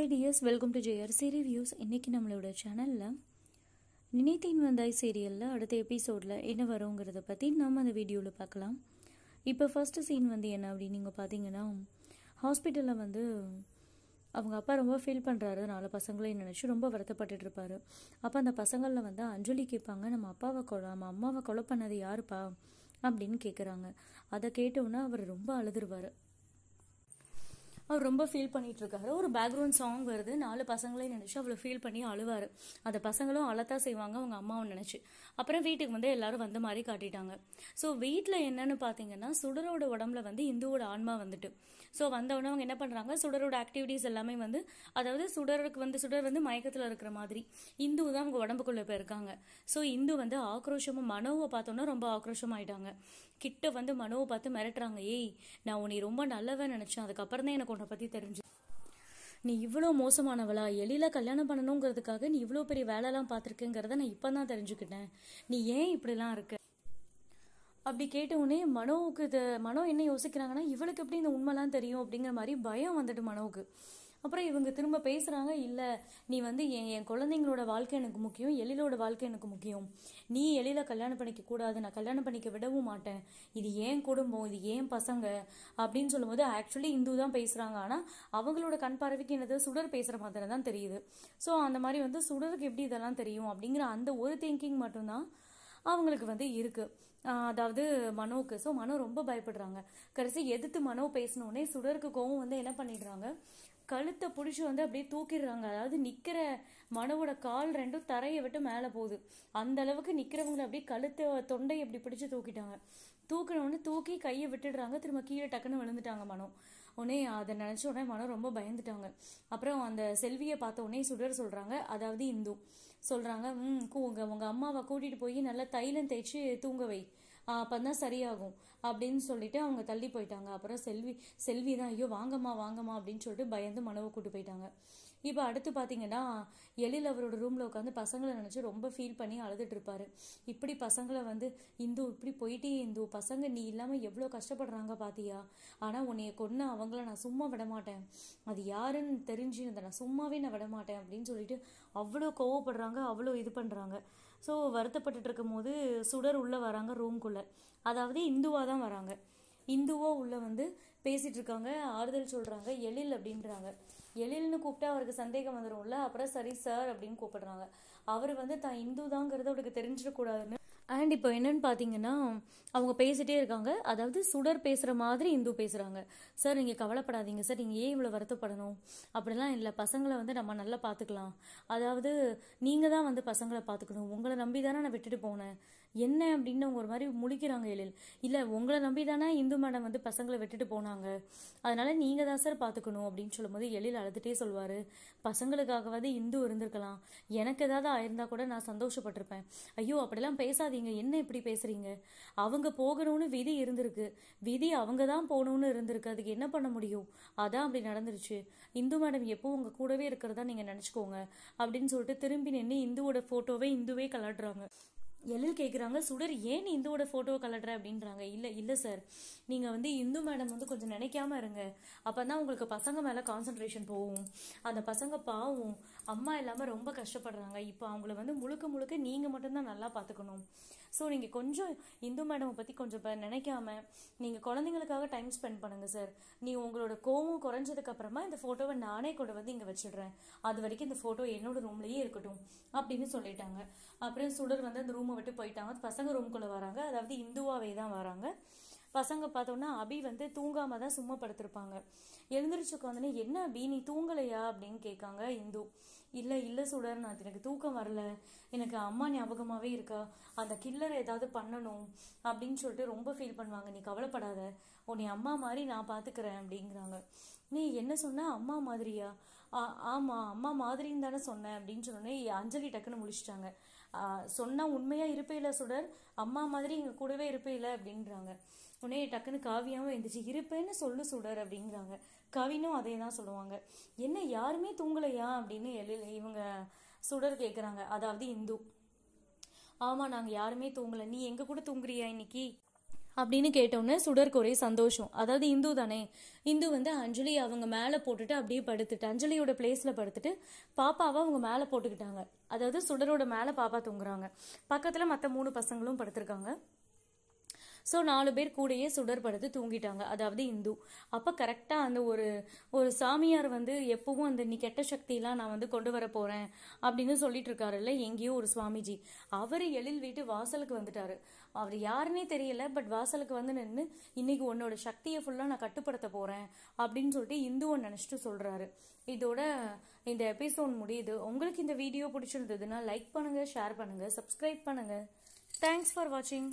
high dears welcome to JRC reviews இன்றைக்கி நம்மளோட சேனலில் நினைத்தேன் வந்தாய் சீரியலில் அடுத்த எபிசோடில் என்ன வருங்கிறத பற்றி நம்ம அந்த வீடியோவில் பார்க்கலாம் இப்போ ஃபஸ்ட்டு சீன் வந்து என்ன அப்படின்னு நீங்கள் பார்த்தீங்கன்னா ஹாஸ்பிட்டலில் வந்து அவங்க அப்பா ரொம்ப ஃபீல் பண்ணுறாரு நாலு பசங்களையும் நினச்சி ரொம்ப வருத்தப்பட்டு இருப்பார் அப்போ அந்த பசங்களில் வந்து அஞ்சலி கேட்பாங்க நம்ம அப்பாவை கொ நம்ம அம்மாவை கொலை பண்ணது யாருப்பா அப்படின்னு கேட்குறாங்க அதை கேட்டோன்னா அவர் ரொம்ப அழுதுருவார் அவர் ரொம்ப ஃபீல் பண்ணிட்டு இருக்காரு ஒரு பேக்ரவுண்ட் சாங் வருது நாலு பசங்களையும் நினச்சி அவ்வளோ ஃபீல் பண்ணி அழுவார் அந்த பசங்களும் அழத்தான் செய்வாங்க அவங்க அம்மாவும் நினச்சி அப்புறம் வீட்டுக்கு வந்து எல்லாரும் வந்த மாதிரி காட்டிட்டாங்க ஸோ வீட்டில் என்னன்னு பார்த்தீங்கன்னா சுடரோட உடம்புல வந்து இந்துவோட ஆன்மா வந்துட்டு ஸோ வந்தவொடனே அவங்க என்ன பண்ணுறாங்க சுடரோட ஆக்டிவிட்டீஸ் எல்லாமே வந்து அதாவது சுடருக்கு வந்து சுடர் வந்து மயக்கத்தில் இருக்கிற மாதிரி இந்து தான் அவங்க உடம்புக்குள்ளே போயிருக்காங்க ஸோ இந்து வந்து ஆக்ரோஷமாக மனோவை பார்த்தோன்னா ரொம்ப ஆகிட்டாங்க கிட்ட வந்து மனோவை பார்த்து மிரட்டுறாங்க ஏய் நான் உன்னை ரொம்ப நல்லவன் நினச்சேன் அதுக்கப்புறம் தான் எனக்கு உன்னை பற்றி தெரிஞ்சு நீ இவ்வளோ மோசமானவளா எளியில் கல்யாணம் பண்ணணுங்கிறதுக்காக நீ இவ்வளோ பெரிய வேலைலாம் பார்த்துருக்குங்கிறத நான் இப்போ தான் தெரிஞ்சுக்கிட்டேன் நீ ஏன் இப்படிலாம் இருக்க அப்படி கேட்டவுடனே மனோவுக்கு இதை மனோ என்ன யோசிக்கிறாங்கன்னா இவளுக்கு எப்படி இந்த உண்மைலாம் தெரியும் அப்படிங்கிற மாதிரி பயம் வந்துட்டு மனோவுக்கு அப்புறம் இவங்க திரும்ப பேசுகிறாங்க இல்லை நீ வந்து என் என் குழந்தைங்களோட வாழ்க்கை எனக்கு முக்கியம் எழிலோட வாழ்க்கை எனக்கு முக்கியம் நீ எழில கல்யாணம் பண்ணிக்க கூடாது நான் கல்யாணம் பண்ணிக்க விடவும் மாட்டேன் இது ஏன் குடும்பம் இது ஏன் பசங்க அப்படின்னு சொல்லும்போது ஆக்சுவலி இந்து தான் பேசுகிறாங்க ஆனால் அவங்களோட கண் பார்வைக்கு என்னது சுடர் பேசுகிற மாதிரி தான் தெரியுது ஸோ அந்த மாதிரி வந்து சுடருக்கு எப்படி இதெல்லாம் தெரியும் அப்படிங்கிற அந்த ஒரு திங்கிங் மட்டும்தான் அவங்களுக்கு வந்து இருக்குது அதாவது மனோவுக்கு ஸோ மனோ ரொம்ப பயப்படுறாங்க கடைசி எதிர்த்து மனோ பேசினோடனே சுடருக்கு கோவம் வந்து என்ன பண்ணிடுறாங்க கழுத்தை பிடிச்சி வந்து அப்படியே தூக்கிடுறாங்க அதாவது நிற்கிற மனுவோட கால் ரெண்டும் தரையை விட்டு மேலே போகுது அந்த அளவுக்கு நிற்கிறவங்களை அப்படியே கழுத்தை தொண்டையை இப்படி பிடிச்சி தூக்கிட்டாங்க தூக்கினவொடனே தூக்கி கையை விட்டுடுறாங்க திரும்ப கீழே டக்குன்னு விழுந்துட்டாங்க மனம் உடனே அதை நினச்ச உடனே மனம் ரொம்ப பயந்துட்டாங்க அப்புறம் அந்த செல்வியை பார்த்த உடனே சுடர் சொல்கிறாங்க அதாவது இந்து சொல்கிறாங்க ம் உங்கள் உங்கள் அம்மாவை கூட்டிகிட்டு போய் நல்லா தைலம் தேய்ச்சி தூங்க வை அப்போ சரியாகும் அப்படின்னு சொல்லிட்டு அவங்க தள்ளி போயிட்டாங்க அப்புறம் செல்வி செல்வி தான் ஐயோ வாங்கம்மா வாங்கம்மா அப்படின்னு சொல்லிட்டு பயந்து மனவை கூட்டு போயிட்டாங்க இப்போ அடுத்து பார்த்தீங்கன்னா எழில் அவரோட ரூமில் உட்காந்து பசங்களை நினச்சி ரொம்ப ஃபீல் பண்ணி அழுதுட்டு இப்படி பசங்களை வந்து இந்து இப்படி போயிட்டே இந்து பசங்க நீ இல்லாமல் எவ்வளோ கஷ்டப்படுறாங்க பாத்தியா ஆனால் உன்னைய கொன்று அவங்கள நான் சும்மா விட மாட்டேன் அது யாருன்னு தெரிஞ்சு நான் சும்மாவே நான் விட மாட்டேன் அப்படின்னு சொல்லிட்டு அவ்வளோ கோவப்படுறாங்க அவ்வளோ இது பண்ணுறாங்க ஸோ வருத்தப்பட்டுட்டு இருக்கும் போது சுடர் உள்ளே வராங்க ரூம்குள்ளே அதாவது இந்துவாக தான் வராங்க இந்துவோ உள்ளே வந்து பேசிகிட்டு இருக்காங்க ஆறுதல் சொல்கிறாங்க எழில் அப்படின்றாங்க எழில்னு கூப்பிட்டா அவருக்கு சந்தேகம் வந்துடும்ல அப்புறம் சரி சார் அப்படின்னு கூப்பிடுறாங்க அவர் வந்து தான் இந்து தாங்கிறது அவருக்கு தெரிஞ்சிடக்கூடாதுன்னு அண்ட் இப்போ என்னன்னு பார்த்தீங்கன்னா அவங்க பேசிகிட்டே இருக்காங்க அதாவது சுடர் பேசுகிற மாதிரி இந்து பேசுகிறாங்க சார் நீங்கள் கவலைப்படாதீங்க சார் நீங்கள் ஏன் இவ்வளோ வருத்தப்படணும் அப்படிலாம் இல்லை பசங்களை வந்து நம்ம நல்லா பார்த்துக்கலாம் அதாவது நீங்கள் தான் வந்து பசங்களை பார்த்துக்கணும் உங்களை நம்பி தானே நான் விட்டுட்டு போனேன் என்ன அப்படின்னு அவங்க ஒரு மாதிரி முழிக்கிறாங்க எழில் இல்லை உங்களை நம்பி தானே இந்து மேடம் வந்து பசங்களை விட்டுட்டு போனாங்க அதனால நீங்கள் தான் சார் பார்த்துக்கணும் அப்படின்னு சொல்லும்போது எழில் அழுதுகிட்டே சொல்வார் பசங்களுக்காகவாது இந்து இருந்திருக்கலாம் எனக்கு ஏதாவது ஆயிருந்தா கூட நான் சந்தோஷப்பட்டிருப்பேன் ஐயோ அப்படிலாம் பேசாதீங்க என்ன இப்படி பேசுறீங்க அவங்க போகணும்னு விதி இருந்திருக்கு விதி அவங்க தான் போகணும்னு இருந்திருக்கு அதுக்கு என்ன பண்ண முடியும் அதான் அப்படி நடந்துருச்சு இந்து மேடம் எப்போ உங்க கூடவே இருக்கிறதா நீங்க நினைச்சுக்கோங்க அப்படின்னு சொல்லிட்டு திரும்பி நின்று இந்துவோட போட்டோவே இந்துவே கலாடுறாங்க எழில் கேட்குறாங்க சுடர் ஏன் இந்துவோட ஃபோட்டோவை கலட்டுற அப்படின்றாங்க இல்லை இல்லை சார் நீங்கள் வந்து இந்து மேடம் வந்து கொஞ்சம் நினைக்காம இருங்க அப்போ தான் உங்களுக்கு பசங்க மேலே கான்சன்ட்ரேஷன் போகும் அந்த பசங்க பாவும் அம்மா இல்லாமல் ரொம்ப கஷ்டப்படுறாங்க இப்போ அவங்கள வந்து முழுக்க முழுக்க நீங்கள் மட்டும்தான் நல்லா பார்த்துக்கணும் ஸோ நீங்கள் கொஞ்சம் இந்து மேடமை பற்றி கொஞ்சம் நினைக்காம நீங்கள் குழந்தைங்களுக்காக டைம் ஸ்பெண்ட் பண்ணுங்கள் சார் நீங்கள் உங்களோட கோவம் அப்புறமா இந்த ஃபோட்டோவை நானே கூட வந்து இங்கே வச்சிடுறேன் அது வரைக்கும் இந்த ஃபோட்டோ என்னோட ரூம்லேயே இருக்கட்டும் அப்படின்னு சொல்லிட்டாங்க அப்புறம் சுடர் வந்து அந்த ரூம் ரூமை விட்டு போயிட்டாங்க பசங்க ரூம்குள்ளே வராங்க அதாவது இந்துவாவே தான் வராங்க பசங்க பார்த்தோன்னா அபி வந்து தூங்காம தான் சும்மா படுத்திருப்பாங்க எழுந்திரிச்சு உட்காந்துனே என்ன அபி நீ தூங்கலையா அப்படின்னு கேட்காங்க இந்து இல்லை இல்லை சுடர் நான் எனக்கு தூக்கம் வரல எனக்கு அம்மா ஞாபகமாகவே இருக்கா அந்த கில்லர் ஏதாவது பண்ணணும் அப்படின்னு சொல்லிட்டு ரொம்ப ஃபீல் பண்ணுவாங்க நீ கவலைப்படாத உன்னை அம்மா மாதிரி நான் பார்த்துக்கிறேன் அப்படிங்கிறாங்க நீ என்ன சொன்ன அம்மா மாதிரியா ஆமாம் அம்மா மாதிரின்னு தானே சொன்னேன் அப்படின்னு சொன்னோடனே அஞ்சலி டக்குன்னு முடிச்சிட்டாங்க உண்மையாக இருப்பே இருப்பையில சுடர் அம்மா மாதிரி இங்கே கூடவே இருப்பையில அப்படின்றாங்க உடனே டக்குன்னு காவியாகவும் எழுந்துச்சு இருப்பேன்னு சொல்லு சுடர் அப்படிங்கிறாங்க கவினும் அதே தான் சொல்லுவாங்க என்ன யாருமே தூங்கலையா அப்படின்னு எழு இவங்க சுடர் கேட்குறாங்க அதாவது இந்து ஆமா நாங்க யாருமே தூங்கல நீ எங்க கூட தூங்குறியா இன்னைக்கு அப்படின்னு கேட்டோன்னே சுடருக்கு ஒரே சந்தோஷம் அதாவது இந்து தானே இந்து வந்து அஞ்சலி அவங்க மேலே போட்டுட்டு அப்படியே படுத்துட்டு அஞ்சலியோட பிளேஸில் படுத்துட்டு பாப்பாவை அவங்க மேலே போட்டுக்கிட்டாங்க அதாவது சுடரோட மேலே பாப்பா தூங்குறாங்க பக்கத்தில் மற்ற மூணு பசங்களும் படுத்திருக்காங்க ஸோ நாலு பேர் கூடயே சுடற்படுத்து தூங்கிட்டாங்க அதாவது இந்து அப்போ கரெக்டாக அந்த ஒரு ஒரு சாமியார் வந்து எப்பவும் அந்த நீ கெட்ட சக்தியெலாம் நான் வந்து கொண்டு வர போகிறேன் அப்படின்னு சொல்லிட்டு இருக்காருல்ல எங்கேயோ ஒரு சுவாமிஜி அவர் எழில் வீட்டு வாசலுக்கு வந்துட்டாரு அவர் யாருன்னே தெரியல பட் வாசலுக்கு வந்து நின்று இன்னைக்கு உன்னோட சக்தியை ஃபுல்லாக நான் கட்டுப்படுத்த போகிறேன் அப்படின்னு சொல்லிட்டு இந்துவை நினச்சிட்டு சொல்கிறாரு இதோட இந்த எபிசோட் முடியுது உங்களுக்கு இந்த வீடியோ பிடிச்சிருந்ததுன்னா லைக் பண்ணுங்கள் ஷேர் பண்ணுங்கள் சப்ஸ்கிரைப் பண்ணுங்கள் தேங்க்ஸ் ஃபார் வாட்சிங்